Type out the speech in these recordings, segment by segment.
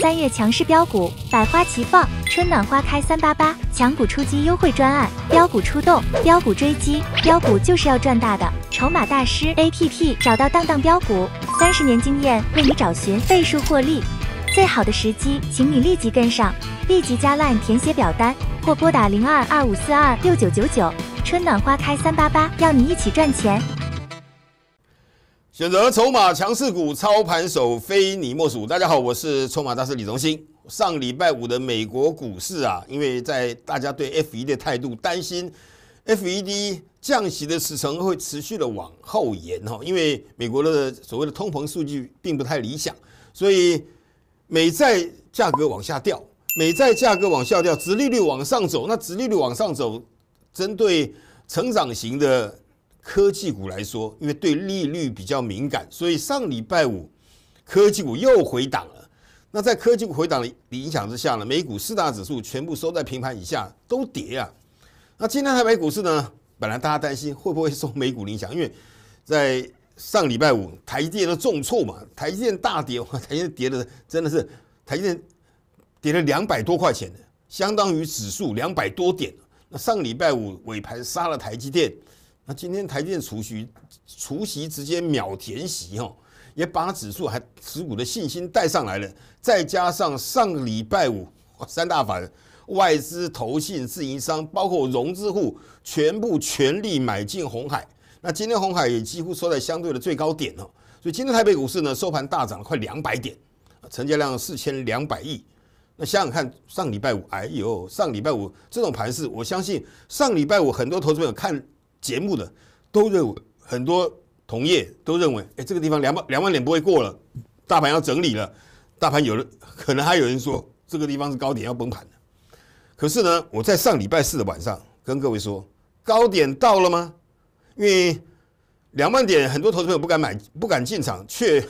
三月强势标股百花齐放，春暖花开三八八，强股出击优惠专案，标股出动，标股追击，标股就是要赚大的。筹码大师 APP 找到当当标股，三十年经验为你找寻倍数获利，最好的时机，请你立即跟上，立即加 Line 填写表单或拨打零二二五四二六九九九，春暖花开三八八，要你一起赚钱。选择筹码强势股，操盘手非你莫属。大家好，我是筹码大师李荣兴。上礼拜五的美国股市啊，因为在大家对 F E D 的态度担心，F E D 降息的时程会持续的往后延哈，因为美国的所谓的通膨数据并不太理想，所以美债价格往下掉，美债价格往下掉，殖利率往上走。那殖利率往上走，针对成长型的。科技股来说，因为对利率比较敏感，所以上礼拜五科技股又回档了。那在科技股回档的影响之下呢，美股四大指数全部收在平盘以下，都跌啊。那今天台北股市呢，本来大家担心会不会受美股影响，因为在上礼拜五台积电都重挫嘛，台积电大跌，台积电跌的真的是台积电跌了两百多块钱的，相当于指数两百多点。那上礼拜五尾盘杀了台积电。那今天台电除夕，除夕直接秒填席哦，也把指数还持股的信心带上来了。再加上上礼拜五 三大法人、外资、投信、自营商，包括融资户，全部全力买进红海。那今天红海也几乎收在相对的最高点哦。所以今天台北股市呢收盘大涨快两百点，成交量四千两百亿。那想想看，上礼拜五，哎呦，上礼拜五这种盘势，我相信上礼拜五很多投资友看。节目的都认为很多同业都认为，哎，这个地方两万两万点不会过了，大盘要整理了。大盘有人可能还有人说这个地方是高点要崩盘可是呢，我在上礼拜四的晚上跟各位说，高点到了吗？因为两万点很多投资朋友不敢买、不敢进场，却。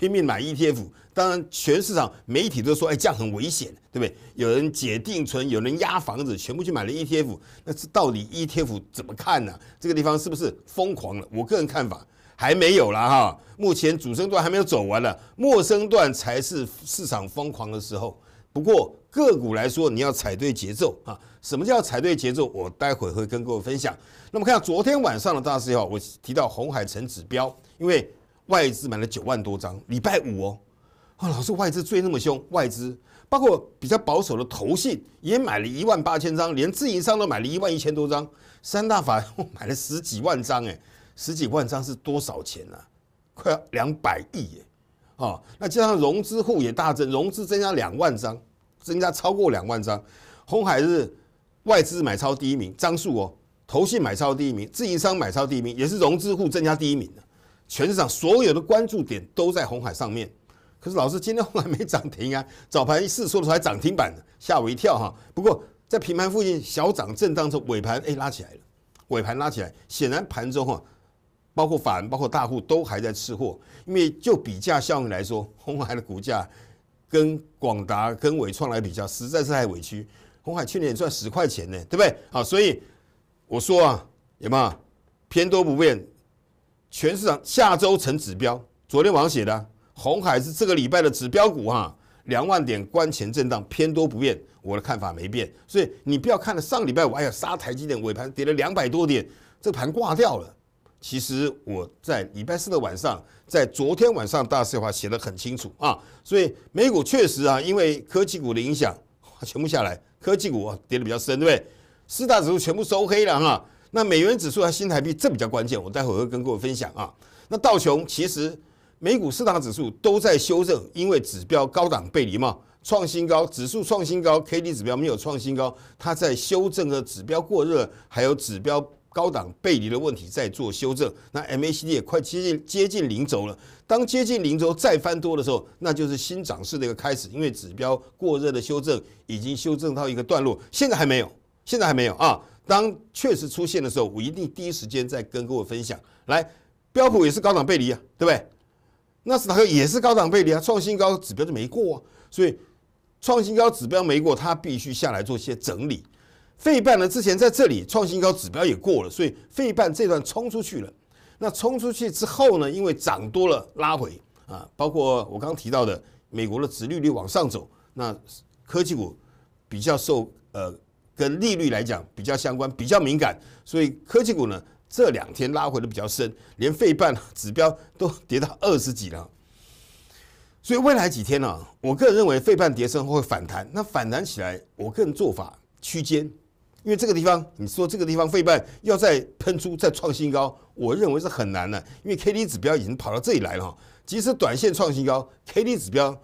拼命买 ETF，当然全市场媒体都说，哎，这样很危险，对不对？有人解定存，有人压房子，全部去买了 ETF。那到底 ETF 怎么看呢？这个地方是不是疯狂了？我个人看法还没有了哈，目前主升段还没有走完了，陌生段才是市场疯狂的时候。不过个股来说，你要踩对节奏啊。什么叫踩对节奏？我待会会跟各位分享。那么看昨天晚上的大事以后，我提到红海城指标，因为。外资买了九万多张，礼拜五哦，啊，老师，外资追那么凶，外资包括比较保守的投信也买了一万八千张，连自营商都买了一万一千多张，三大法我买了十几万张，哎，十几万张是多少钱呢？快两百亿耶，啊，那加上融资户也大增，融资增加两万张，增加超过两万张，红海日外资买超第一名，张数哦，投信买超第一名，自营商买超第一名，也是融资户增加第一名的。全市场所有的关注点都在红海上面，可是老师今天红海没涨停啊！早盘一说出来涨停板吓我一跳哈。不过在平盘附近小涨震荡中，尾盘哎拉起来了，尾盘拉起来，显然盘中啊，包括法人、包括大户都还在吃货，因为就比价效应来说，红海的股价跟广达、跟伟创来比较实在是太委屈。红海去年赚十块钱呢，对不对？好，所以我说啊，有没有偏多不变？全市场下周成指标，昨天晚上写的，红海是这个礼拜的指标股哈，两万点关前震荡偏多不变，我的看法没变，所以你不要看了，上礼拜五哎呀杀台积电，尾盘跌了两百多点，这盘挂掉了。其实我在礼拜四的晚上，在昨天晚上大势的话写的很清楚啊，所以美股确实啊，因为科技股的影响，全部下来，科技股跌的比较深，对不对？四大指数全部收黑了哈。那美元指数和新台币这比较关键，我待会会跟各位分享啊。那道琼其实美股四大指数都在修正，因为指标高档背离嘛，创新高指数创新高，K D 指标没有创新高，它在修正的指标过热，还有指标高档背离的问题在做修正。那 M A C D 也快接近接近零轴了，当接近零轴再翻多的时候，那就是新涨势的一个开始，因为指标过热的修正已经修正到一个段落，现在还没有，现在还没有啊。当确实出现的时候，我一定第一时间再跟各位分享。来，标普也是高档背离啊，对不对？纳斯达克也是高档背离啊，创新高指标就没过啊，所以创新高指标没过，它必须下来做一些整理。费半呢，之前在这里创新高指标也过了，所以费半这段冲出去了。那冲出去之后呢，因为涨多了拉回啊，包括我刚提到的美国的殖利率往上走，那科技股比较受呃。跟利率来讲比较相关，比较敏感，所以科技股呢这两天拉回的比较深，连费半指标都跌到二十几了。所以未来几天呢，我个人认为费半跌升会反弹，那反弹起来，我个人做法区间，因为这个地方你说这个地方费半要再喷出再创新高，我认为是很难的，因为 K D 指标已经跑到这里来了，即使短线创新高，K D 指标。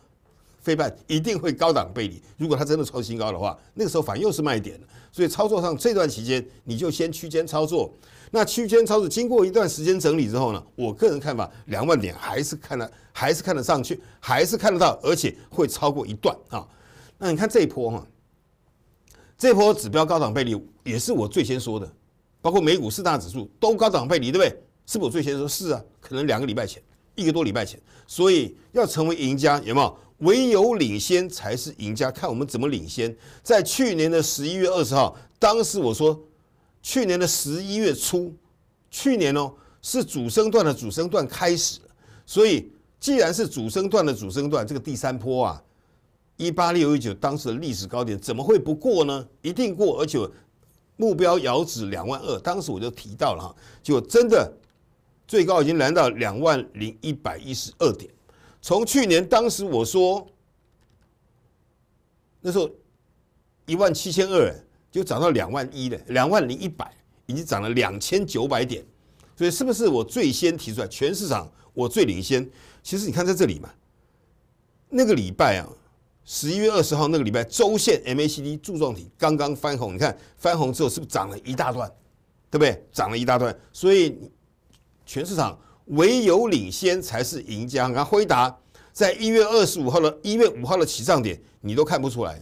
非半一定会高档背离，如果它真的创新高的话，那个时候反又是卖点所以操作上这段期间你就先区间操作。那区间操作经过一段时间整理之后呢，我个人看法两万点还是看得还是看得上去，还是看得到，而且会超过一段啊。那你看这一波哈，这波指标高档背离也是我最先说的，包括美股四大指数都高档背离，对不对？是不是我最先说是啊？可能两个礼拜前，一个多礼拜前。所以要成为赢家有没有？唯有领先才是赢家，看我们怎么领先。在去年的十一月二十号，当时我说，去年的十一月初，去年哦是主升段的主升段开始，所以既然是主升段的主升段，这个第三波啊，一八六一九当时的历史高点怎么会不过呢？一定过，而且目标遥指两万二，当时我就提到了哈，就真的最高已经来到两万零一百一十二点。从去年当时我说，那时候一万七千二就涨到两万一了，两万零一百已经涨了两千九百点，所以是不是我最先提出来全市场我最领先？其实你看在这里嘛，那个礼拜啊，十一月二十号那个礼拜，周线 MACD 柱状体刚刚翻红，你看翻红之后是不是涨了一大段，对不对？涨了一大段，所以全市场。唯有领先才是赢家。那辉达在一月二十五号的一月五号的起涨点，你都看不出来。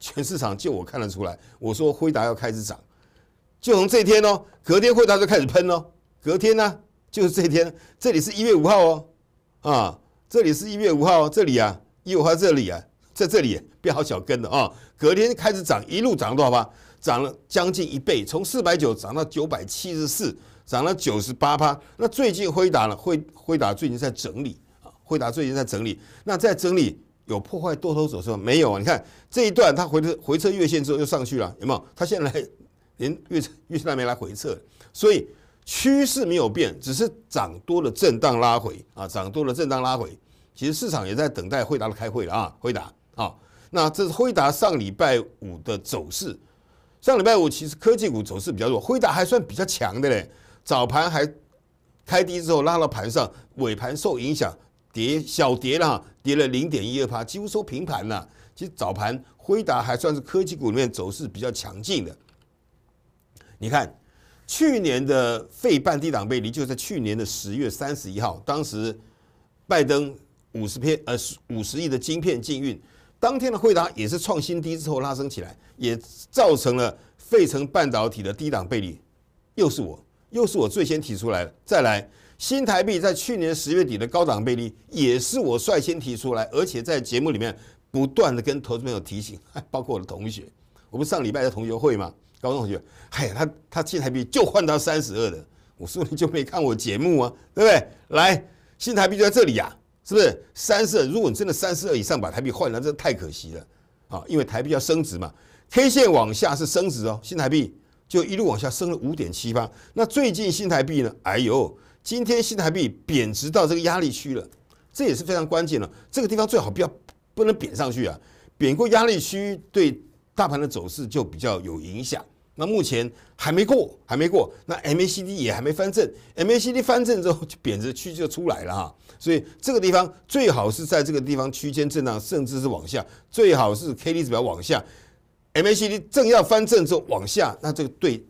全市场就我看得出来。我说辉达要开始涨，就从这天哦，隔天辉达就开始喷哦。隔天呢，就是这天，这里是一月五号哦，啊，这里是一月五号这里啊，一五号这里啊，在这里变好小跟了啊。隔天开始涨，一路涨多少吧？涨了将近一倍，从四百九涨到九百七十四。涨了九十八趴，那最近辉达呢？辉辉达最近在整理啊，辉达最近在整理，那在整理有破坏多头走势吗？没有啊，你看这一段它回撤回撤月线之后又上去了，有没有？它现在连越月线都没来回撤，所以趋势没有变，只是涨多了震荡拉回啊，涨多了震荡拉回。其实市场也在等待辉达的开会了啊，辉达啊，那这是辉达上礼拜五的走势，上礼拜五其实科技股走势比较弱，辉达还算比较强的嘞。早盘还开低之后拉到盘上，尾盘受影响跌小跌了，跌了零点一二%，几乎收平盘了。其实早盘辉达还算是科技股里面走势比较强劲的。你看，去年的费半低档背离，就在去年的十月三十一号，当时拜登五十片呃五十亿的晶片禁运，当天的惠达也是创新低之后拉升起来，也造成了费城半导体的低档背离，又是我。又是我最先提出来的。再来，新台币在去年十月底的高涨背离，也是我率先提出来，而且在节目里面不断的跟投资朋友提醒，包括我的同学，我们上礼拜的同学会嘛，高中同学，嗨，他他新台币就换到三十二的，我说你就没看我节目啊，对不对？来，新台币就在这里呀，是不是？三十二，如果你真的三十二以上把台币换了，这太可惜了，啊，因为台币要升值嘛，K 线往下是升值哦，新台币。就一路往下升了五点七八。那最近新台币呢？哎呦，今天新台币贬值到这个压力区了，这也是非常关键了。这个地方最好不要不能贬上去啊，贬过压力区对大盘的走势就比较有影响。那目前还没过，还没过。那 MACD 也还没翻正，MACD 翻正之后贬值区就出来了啊。所以这个地方最好是在这个地方区间震荡，甚至是往下，最好是 K D 指标往下。MACD 正要翻正之后往下，那这个对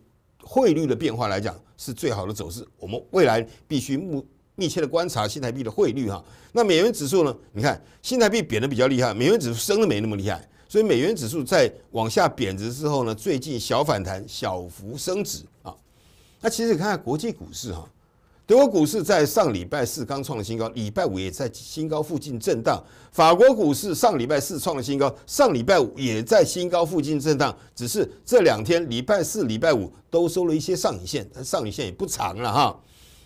汇率的变化来讲是最好的走势。我们未来必须密密切的观察新台币的汇率哈。那美元指数呢？你看新台币贬的比较厉害，美元指数升的没那么厉害。所以美元指数在往下贬值之后呢，最近小反弹，小幅升值啊。那其实看看国际股市哈。德国股市在上礼拜四刚创新高，礼拜五也在新高附近震荡。法国股市上礼拜四创了新高，上礼拜五也在新高附近震荡。只是这两天礼拜四、礼拜五都收了一些上影线，但上影线也不长了哈。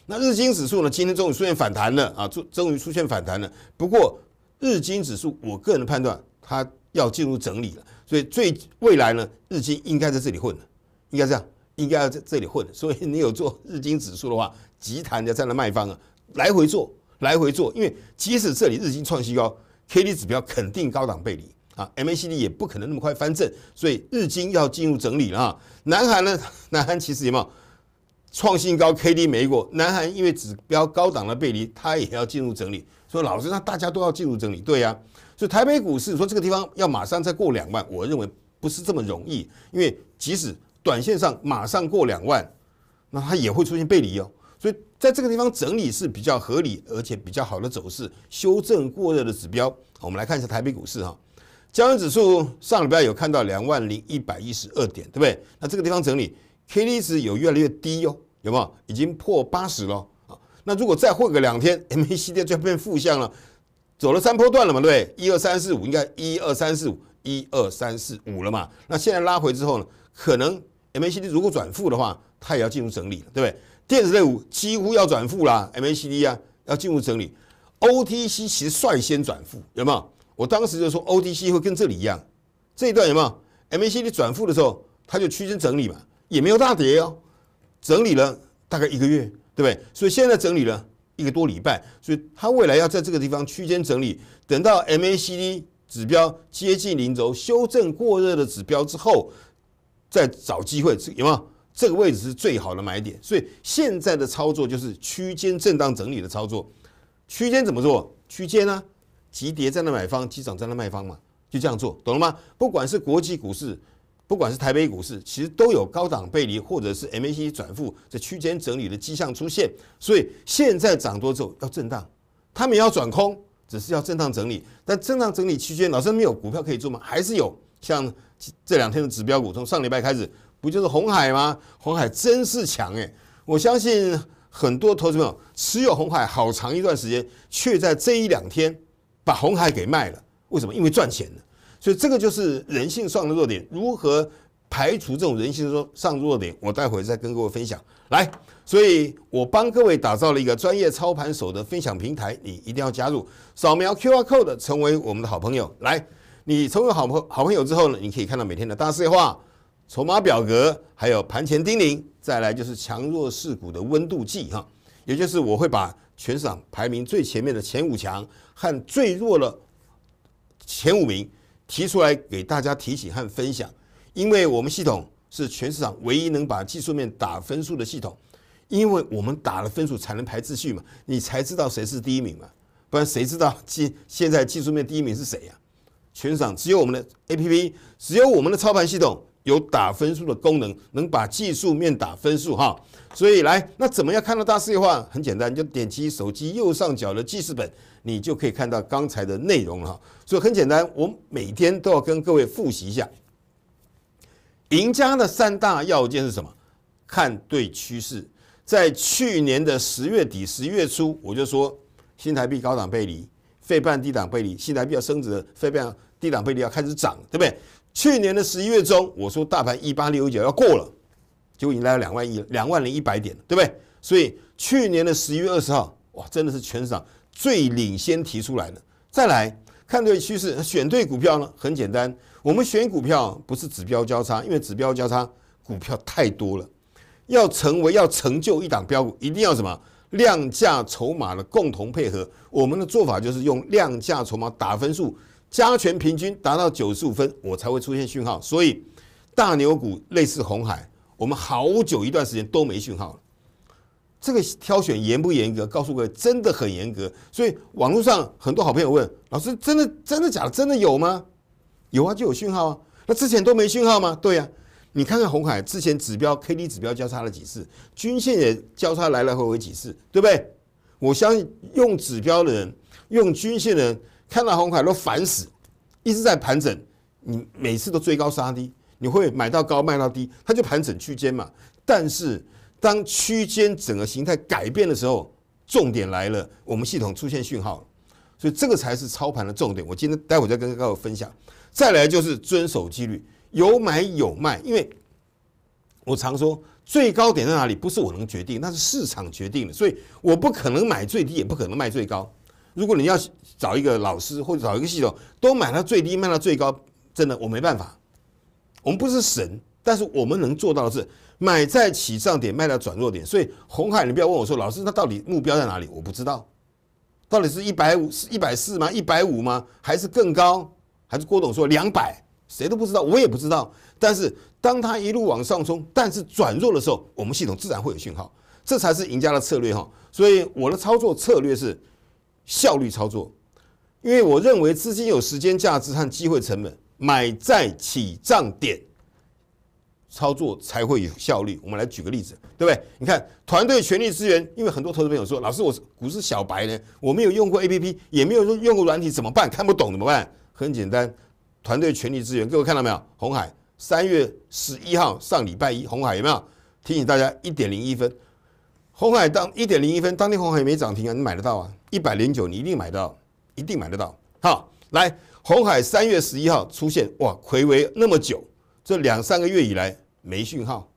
那日经指数呢？今天终于出现反弹了啊！终终于出现反弹了。不过日经指数，我个人的判断，它要进入整理了。所以最未来呢，日经应该在这里混了，应该这样，应该要在这里混。所以你有做日经指数的话。集团的这样的卖方啊，来回做，来回做，因为即使这里日经创新高，K D 指标肯定高档背离啊，M A C D 也不可能那么快翻正，所以日经要进入整理了。啊。南韩呢，南韩其实有没有创新高 K D 没过，南韩因为指标高档的背离，它也要进入整理，所以老实说，大家都要进入整理，对呀。所以台北股市说这个地方要马上再过两万，我认为不是这么容易，因为即使短线上马上过两万，那它也会出现背离哦。所以在这个地方整理是比较合理，而且比较好的走势，修正过热的指标。我们来看一下台北股市哈，交易指数上礼拜有看到两万零一百一十二点，对不对？那这个地方整理，K D 值有越来越低哦，有没有？已经破八十了啊？那如果再混个两天，MACD 就变负向了，走了三波段了嘛，对不对？一二三四五，应该一二三四五，一二三四五了嘛？那现在拉回之后呢，可能 MACD 如果转负的话，它也要进入整理了，对不对？电子类股几乎要转负啦，MACD 啊要进入整理，OTC 其实率先转负，有没有？我当时就说 OTC 会跟这里一样，这一段有没有？MACD 转负的时候，它就区间整理嘛，也没有大跌哦，整理了大概一个月，对不对？所以现在整理了一个多礼拜，所以它未来要在这个地方区间整理，等到 MACD 指标接近零轴，修正过热的指标之后，再找机会，有没有？这个位置是最好的买点，所以现在的操作就是区间震荡整理的操作。区间怎么做？区间啊，急跌在那买方，急涨在那卖方嘛，就这样做，懂了吗？不管是国际股市，不管是台北股市，其实都有高档背离或者是 MAC d 转负这区间整理的迹象出现，所以现在涨多之后要震荡，他们要转空，只是要震荡整理。但震荡整理区间，老师没有股票可以做吗？还是有，像这两天的指标股，从上礼拜开始。不就是红海吗？红海真是强哎！我相信很多投资朋友持有红海好长一段时间，却在这一两天把红海给卖了。为什么？因为赚钱了。所以这个就是人性上的弱点。如何排除这种人性上上弱点？我待会再跟各位分享。来，所以我帮各位打造了一个专业操盘手的分享平台，你一定要加入，扫描 QR code 成为我们的好朋友。来，你成为好朋好朋友之后呢，你可以看到每天的大事的话。筹码表格，还有盘前叮咛，再来就是强弱势股的温度计，哈，也就是我会把全市场排名最前面的前五强和最弱的前五名提出来给大家提醒和分享，因为我们系统是全市场唯一能把技术面打分数的系统，因为我们打了分数才能排秩序嘛，你才知道谁是第一名嘛，不然谁知道 现现在技术面第一名是谁呀？全市场只有我们的 A P P，只有我们的操盘系统。有打分数的功能，能把技术面打分数哈，所以来那怎么样看到大势的话，很简单，就点击手机右上角的记事本，你就可以看到刚才的内容哈。所以很简单，我每天都要跟各位复习一下，赢家的三大要件是什么？看对趋势，在去年的十月底、十一月初，我就说新台币高档背离，费半低档背离，新台币要升值，费半低档背离要开始涨，对不对？去年的十一月中，我说大盘一八六九要过了，结果已经来了两万亿两万零一百点对不对？所以去年的十一月二十号，哇，真的是全市场最领先提出来的。再来看对趋势，选对股票呢，很简单。我们选股票不是指标交叉，因为指标交叉股票太多了，要成为要成就一档标股，一定要什么量价筹码的共同配合。我们的做法就是用量价筹码打分数。加权平均达到九十五分，我才会出现讯号。所以，大牛股类似红海，我们好久一段时间都没讯号了。这个挑选严不严格？告诉各位，真的很严格。所以网络上很多好朋友问老师：“真的真的假的？真的有吗？”有啊，就有讯号啊。那之前都没讯号吗？对呀。你看看红海之前指标 K D 指标交叉了几次，均线也交叉来来回回几次，对不对？我相信用指标的人，用均线的人。看到红海都烦死，一直在盘整，你每次都追高杀低，你会买到高卖到低，它就盘整区间嘛。但是当区间整个形态改变的时候，重点来了，我们系统出现讯号，所以这个才是操盘的重点。我今天待会再跟各位分享。再来就是遵守纪律，有买有卖，因为我常说最高点在哪里，不是我能决定，那是市场决定的，所以我不可能买最低，也不可能卖最高。如果你要找一个老师，或者找一个系统，都买到最低，卖到最高，真的我没办法。我们不是神，但是我们能做到的是买在起涨点，卖到转弱点。所以红海，你不要问我说，老师，那到底目标在哪里？我不知道，到底是一百五、一百四吗？一百五吗？还是更高？还是郭董说两百？谁都不知道，我也不知道。但是当他一路往上冲，但是转弱的时候，我们系统自然会有讯号，这才是赢家的策略哈。所以我的操作策略是。效率操作，因为我认为资金有时间价值和机会成本，买在起涨点操作才会有效率。我们来举个例子，对不对？你看团队全力支援，因为很多投资朋友说：“老师，我是股市小白呢，我没有用过 A P P，也没有用过软体，怎么办？看不懂怎么办？”很简单，团队全力支援。各位看到没有？红海三月十一号上礼拜一，红海有没有提醒大家一点零一分？红海当一点零一分当天红海也没涨停啊，你买得到啊？一百零九，你一定买得到，一定买得到。好，来红海三月十一号出现，哇，回维那么久，这两三个月以来没讯号。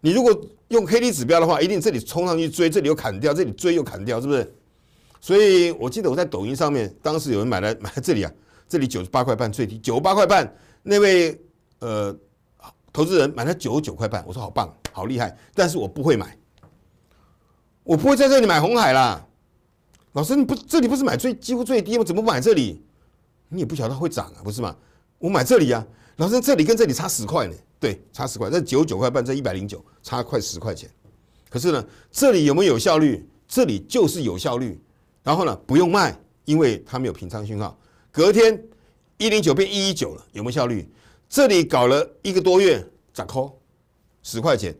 你如果用 K D 指标的话，一定这里冲上去追，这里又砍掉，这里追又砍掉，是不是？所以我记得我在抖音上面，当时有人买了 买了这里啊，这里九十八块半最低，九十八块半，那位呃投资人买了九十九块半，我说好棒，好厉害，但是我不会买，我不会在这里买红海啦。老师，你不这里不是买最几乎最低吗？怎么不买这里？你也不晓得会涨啊，不是吗？我买这里啊，老师这里跟这里差十块呢，对，差十块。这九九块半，这一百零九，差快十块钱。可是呢，这里有没有有效率？这里就是有效率。然后呢，不用卖，因为它没有平仓信号。隔天一零九变一一九了，有没有效率？这里搞了一个多月，涨扣十块钱，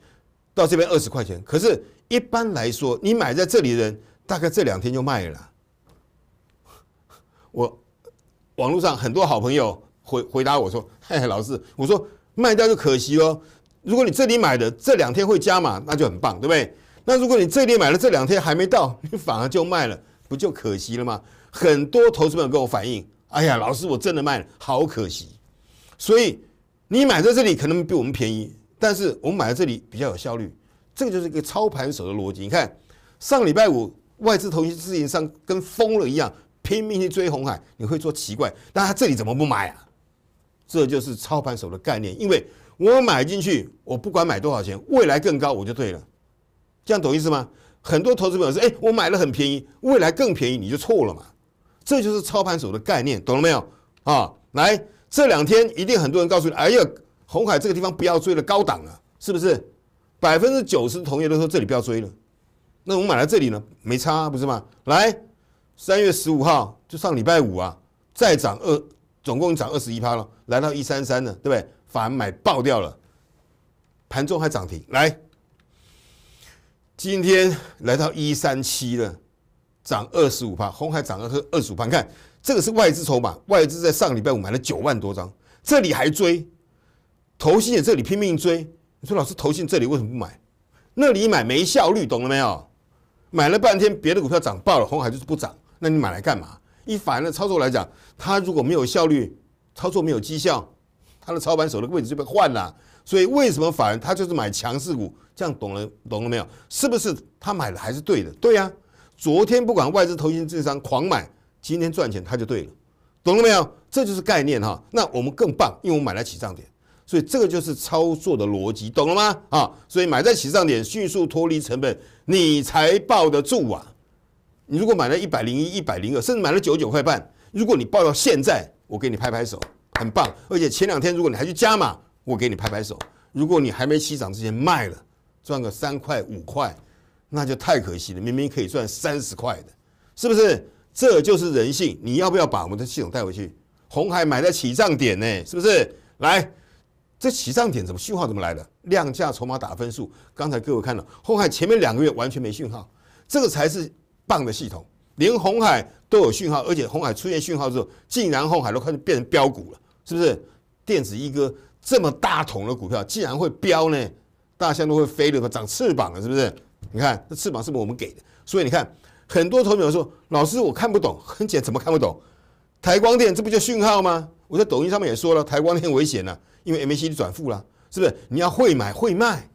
到这边二十块钱。可是一般来说，你买在这里的人。大概这两天就卖了。我网络上很多好朋友回回答我说：“老师，我说卖掉就可惜哦。如果你这里买的这两天会加码，那就很棒，对不对？那如果你这里买了这两天还没到，你反而就卖了，不就可惜了吗？”很多投资朋友跟我反映：“哎呀，老师，我真的卖了，好可惜。”所以你买在这里可能比我们便宜，但是我们买在这里比较有效率。这个就是一个操盘手的逻辑。你看上礼拜五。外资投资资金上跟疯了一样，拼命去追红海，你会做奇怪？那他这里怎么不买啊？这就是操盘手的概念，因为我买进去，我不管买多少钱，未来更高我就对了，这样懂意思吗？很多投资者说：“哎，我买了很便宜，未来更便宜，你就错了嘛。”这就是操盘手的概念，懂了没有？啊，来这两天一定很多人告诉你：“哎呀，红海这个地方不要追了，高档了，是不是？”百分之九十同业都说这里不要追了。那我们买来这里呢，没差不是吗？来，三月十五号就上礼拜五啊，再涨二，总共涨二十一趴了，来到一三三了，对不对？反而买爆掉了，盘中还涨停。来，今天来到一三七了，涨二十五趴，红海涨了二二十五趴。看这个是外资筹码，外资在上礼拜五买了九万多张，这里还追，投信也这里拼命追。你说老师，投信这里为什么不买？那里买没效率，懂了没有？买了半天，别的股票涨爆了，红海就是不涨，那你买来干嘛？一法人操作来讲，他如果没有效率，操作没有绩效，他的操盘手的位置就被换了。所以为什么法人他就是买强势股？这样懂了，懂了没有？是不是他买了还是对的？对呀，昨天不管外资投行这商狂买，今天赚钱他就对了，懂了没有？这就是概念哈。那我们更棒，因为我们买来起涨点。所以这个就是操作的逻辑，懂了吗？啊，所以买在起涨点，迅速脱离成本，你才抱得住啊！你如果买了一百零一、一百零二，甚至买了九九块半，如果你抱到现在，我给你拍拍手，很棒！而且前两天如果你还去加码，我给你拍拍手。如果你还没起涨之前卖了，赚个三块五块，那就太可惜了，明明可以赚三十块的，是不是？这就是人性，你要不要把我们的系统带回去？红海买在起涨点呢，是不是？来。这起涨点怎么讯号怎么来的？量价筹码打分数，刚才各位看了红海前面两个月完全没讯号，这个才是棒的系统，连红海都有讯号，而且红海出现讯号之后，竟然红海都开始变成标股了，是不是？电子一哥这么大桶的股票，竟然会飙呢？大象都会飞了，长翅膀了是不是？你看这翅膀是不是我们给的？所以你看很多同学说，老师我看不懂，很简单怎么看不懂？台光电这不就讯号吗？我在抖音上面也说了，台光很危险了，因为 MACD 转负了，是不是？你要会买会卖，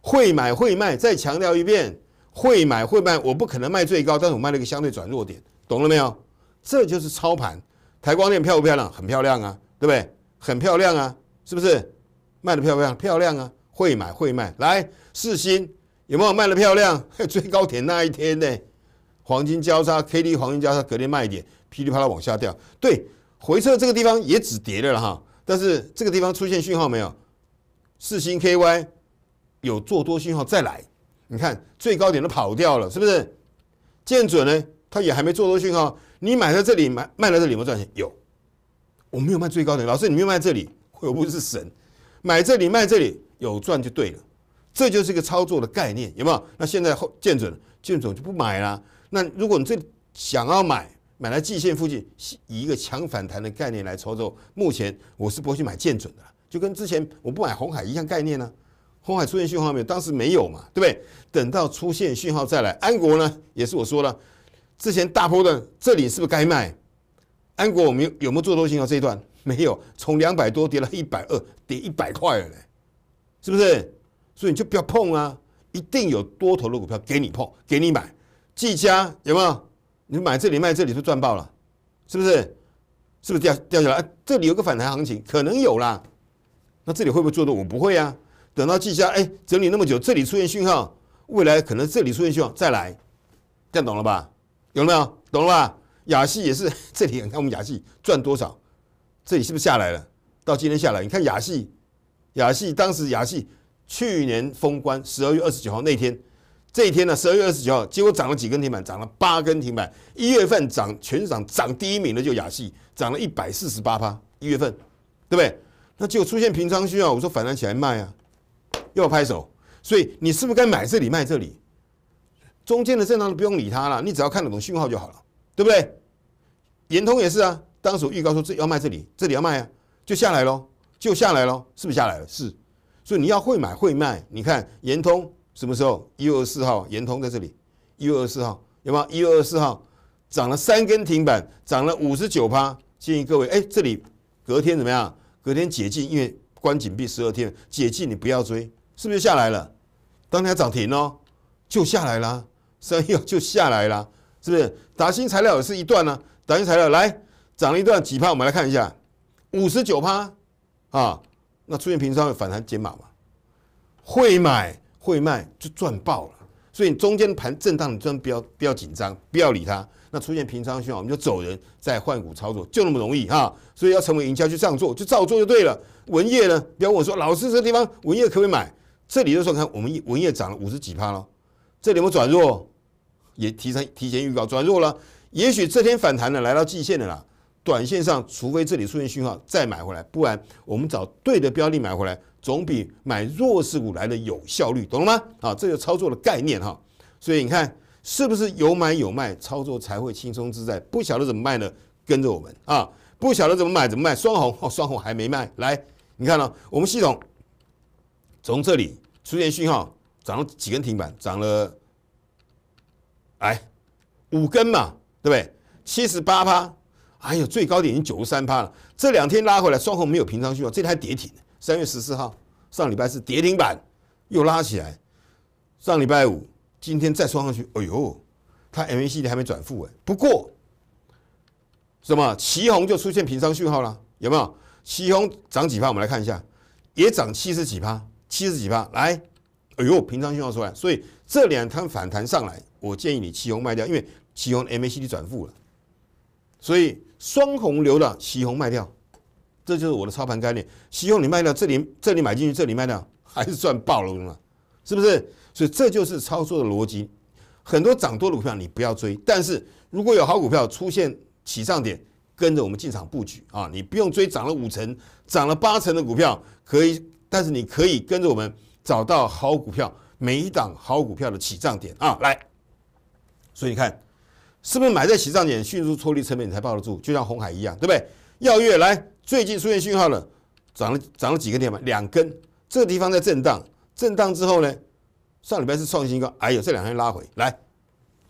会买会卖。再强调一遍，会买会卖，我不可能卖最高，但是我卖了一个相对转弱点，懂了没有？这就是操盘。台光电漂不漂亮？很漂亮啊，对不对？很漂亮啊，是不是？卖的漂不漂亮，漂亮啊，会买会卖。来，四星有没有卖的漂亮？最高点那一天呢？黄金交叉 k d 黄金交叉，隔天卖点，噼里啪啦往下掉，对。回撤这个地方也止跌了了哈，但是这个地方出现讯号没有？四星 KY 有做多讯号再来，你看最高点都跑掉了，是不是？见准呢，他也还没做多讯号，你买在这里买卖在这里有没有赚钱？有，我没有卖最高点，老师你没有卖这里，会不会是神？买这里卖这里有赚就对了，这就是一个操作的概念，有没有？那现在后见准见准就不买了，那如果你这想要买？买在季线附近，以一个强反弹的概念来操作。目前我是不会去买剑准的，就跟之前我不买红海一样概念呢。红海出现讯号没有？当时没有嘛，对不对？等到出现讯号再来。安国呢，也是我说了，之前大波段这里是不是该卖？安国我们有有没有做多信号这一段？没有，从两百多跌到一百二，跌一百块了嘞，是不是？所以你就不要碰啊，一定有多头的股票给你碰，给你买。技嘉有没有？你买这里卖这里就赚爆了，是不是？是不是掉掉下来？这里有个反弹行情，可能有啦。那这里会不会做的？我不会啊。等到记下，哎，整理那么久，这里出现讯号，未来可能这里出现讯号再来，这样懂了吧？有没有？懂了吧？雅戏也是 这里，你看我们雅戏赚多少？这里是不是下来了？到今天下来，你看雅戏，雅戏当时雅戏去年封关十二月二十九号那天。这一天呢，十二月二十九号，结果涨了几根停板，涨了八根停板。一月份涨，全涨涨第一名的就亚细，涨了一百四十八趴。一月份，对不对？那就出现平仓需要，我说反弹起来卖啊，又要拍手。所以你是不是该买这里卖这里？中间的正常都不用理它了，你只要看得懂讯号就好了，对不对？联通也是啊，当时我预告说这要卖这里，这里要卖啊，就下来咯，就下来咯，是不是下来了？是。所以你要会买会卖，你看联通。什么时候？一月二十四号，延通在这里。一月二十四号，有吗？一月二十四号，涨了三根停板，涨了五十九趴。建议各位，哎，这里隔天怎么样？隔天解禁，因为关紧闭十二天，解禁你不要追，是不是下来了？当天涨停哦，就下来了，三月就下来了，是不是？打新材料也是一段呢，打新材料来涨了一段几趴？我们来看一下，五十九趴啊，那出现平仓会反弹减码吗？会买。会卖就赚爆了，所以中间盘震荡，你真不要不要紧张，不要理它。那出现平仓信号，我们就走人，再换股操作，就那么容易哈。所以要成为赢家，就这样做，就照做就对了。文业呢，不要问说老师这地方文业可不可以买？这里就说看我们文业涨了五十几趴了，这里有没有转弱？也提前提前预告转弱了，也许这天反弹了，来到季线的啦。短线上，除非这里出现讯号再买回来，不然我们找对的标的买回来，总比买弱势股来的有效率，懂了吗？啊，这个操作的概念哈，所以你看是不是有买有卖，操作才会轻松自在。不晓得怎么卖呢？跟着我们啊，不晓得怎么买怎么卖，双红哦，双红还没卖，来，你看哦？我们系统从这里出现讯号，涨了几根停板，涨了，哎，五根嘛，对不对？七十八趴。哎呦，最高点已经九十三趴了，这两天拉回来，双红没有平仓讯号，这台跌停。三月十四号上礼拜是跌停板，又拉起来。上礼拜五，今天再双上去，哎呦，它 MACD 还没转负哎。不过，什么？旗红就出现平仓讯号了，有没有？旗红涨几趴？我们来看一下，也涨七十几趴，七十几趴。来，哎呦，平仓讯号出来。所以这两趟反弹上来，我建议你旗红卖掉，因为旗红 MACD 转负了，所以。双红流的喜红卖掉，这就是我的操盘概念。西红你卖掉，这里这里买进去，这里卖掉 还是赚暴了嘛？是不是？所以这就是操作的逻辑。很多涨多的股票你不要追，但是如果有好股票出现起涨点，跟着我们进场布局啊，你不用追涨了五成、涨了八成的股票可以，但是你可以跟着我们找到好股票，每一档好股票的起涨点啊，来。所以你看。是不是买在起涨点，迅速脱离成本，你才抱得住？就像红海一样，对不对？耀月来，最近出现讯号了，涨了涨了几个点嘛，两根。这个地方在震荡，震荡之后呢，上礼拜是创新高，哎呦，这两天拉回来，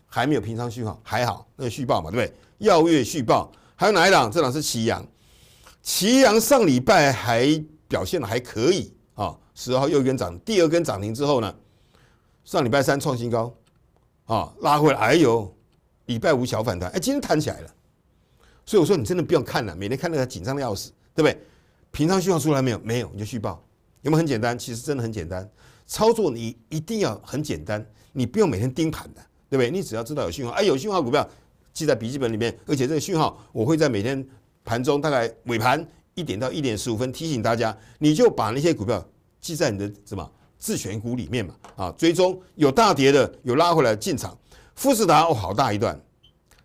还没有平仓讯号，还好，那个续报嘛，对不对？耀月续报，还有哪一档？这档是齐阳，齐阳上礼拜还表现的还可以啊，十二号又一根涨，第二根涨停之后呢，上礼拜三创新高，啊，拉回来，哎呦。礼拜五小反弹，哎，今天弹起来了，所以我说你真的不用看了，每天看那个紧张的要死，对不对？平仓讯号出来没有？没有你就续报，有没有很简单？其实真的很简单，操作你一定要很简单，你不用每天盯盘的，对不对？你只要知道有讯号，哎，有讯号股票记在笔记本里面，而且这个讯号我会在每天盘中大概尾盘一点到一点十五分提醒大家，你就把那些股票记在你的什么自选股里面嘛，啊，追踪有大跌的，有拉回来进场。富士达哦，好大一段，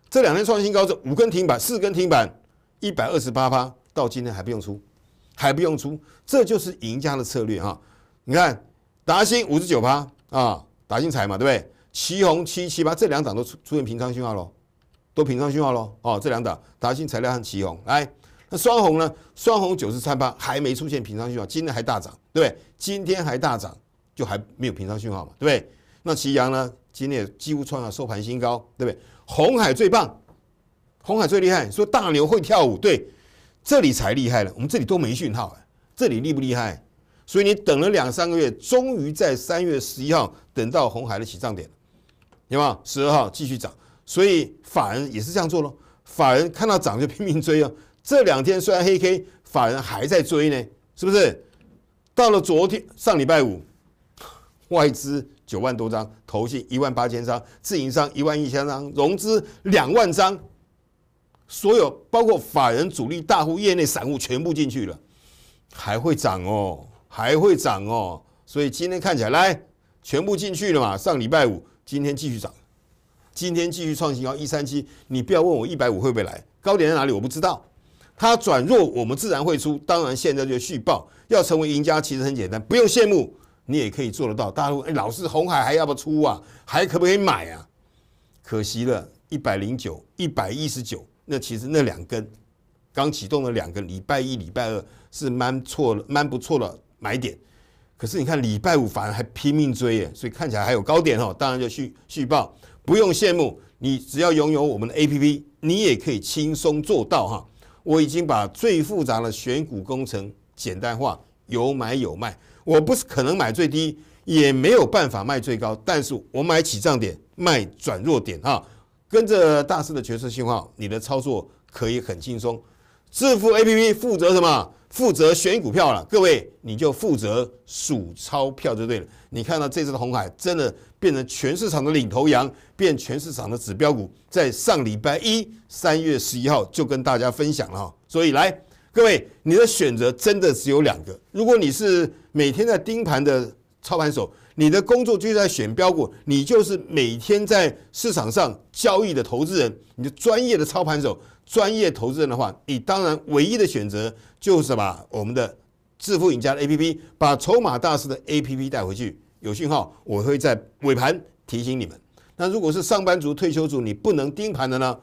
这两天创新高，这五根停板，四根停板，一百二十八趴，到今天还不用出，还不用出，这就是赢家的策略哈。你看达鑫五十九趴啊，达鑫材嘛，对不对？旗红七七八，这两档都出出现平仓讯号喽，都平仓讯号喽哦，这两档达鑫材料和旗红来那双红呢？双红九十三趴，还没出现平仓讯号，今天还大涨，对不对？今天还大涨，就还没有平仓讯号嘛，对不对？那奇阳呢？今天也几乎创了收盘新高，对不对？红海最棒，红海最厉害。说大牛会跳舞，对，这里才厉害了。我们这里都没讯号啊，这里厉不厉害？所以你等了两三个月，终于在三月十一号等到红海的起涨点，没有？十二号继续涨，所以法人也是这样做咯。法人看到涨就拼命追啊。这两天虽然黑 K，法人还在追呢，是不是？到了昨天上礼拜五。外资九万多张，投信一万八千张，自营商一万一千张，融资两万张，所有包括法人主力大户、业内散户全部进去了，还会涨哦，还会涨哦，所以今天看起来来全部进去了嘛，上礼拜五今天继续涨，今天继续创新高一三七，你不要问我一百五会不会来，高点在哪里我不知道，它转弱，我们自然会出，当然现在就续报，要成为赢家其实很简单，不用羡慕。你也可以做得到。大家哎，老是红海还要不出啊？还可不可以买啊？可惜了，一百零九、一百一十九。那其实那两根刚启动了两个礼拜一、礼拜二是蛮错、蛮不错的买点。可是你看礼拜五反而还拼命追耶，所以看起来还有高点哦。当然就续续报，不用羡慕你，只要拥有我们的 A P P，你也可以轻松做到哈。我已经把最复杂的选股工程简单化，有买有卖。我不是可能买最低，也没有办法卖最高，但是我买起涨点，卖转弱点，哈，跟着大师的决策信号，你的操作可以很轻松。智富 A P P 负责什么？负责选股票了，各位你就负责数钞票就对了。你看到这次的红海真的变成全市场的领头羊，变全市场的指标股，在上礼拜一，三月十一号就跟大家分享了，所以来，各位你的选择真的只有两个，如果你是。每天在盯盘的操盘手，你的工作就是在选标股，你就是每天在市场上交易的投资人，你的专业的操盘手、专业投资人的话，你当然唯一的选择就是把我们的致富赢家的 A P P，把筹码大师的 A P P 带回去。有讯号，我会在尾盘提醒你们。那如果是上班族、退休族，你不能盯盘的呢？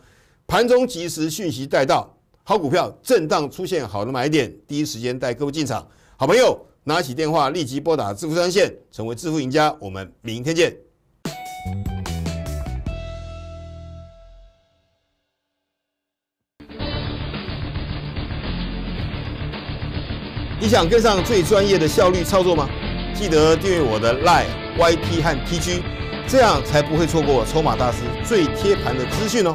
盘中及时讯息带到，好股票震荡出现好的买点，第一时间带各位进场。好朋友。拿起电话，立即拨打支付专线，成为支付赢家。我们明天见。你想跟上最专业的效率操作吗？记得订阅我的 Line YT 和 TG，这样才不会错过筹码大师最贴盘的资讯哦。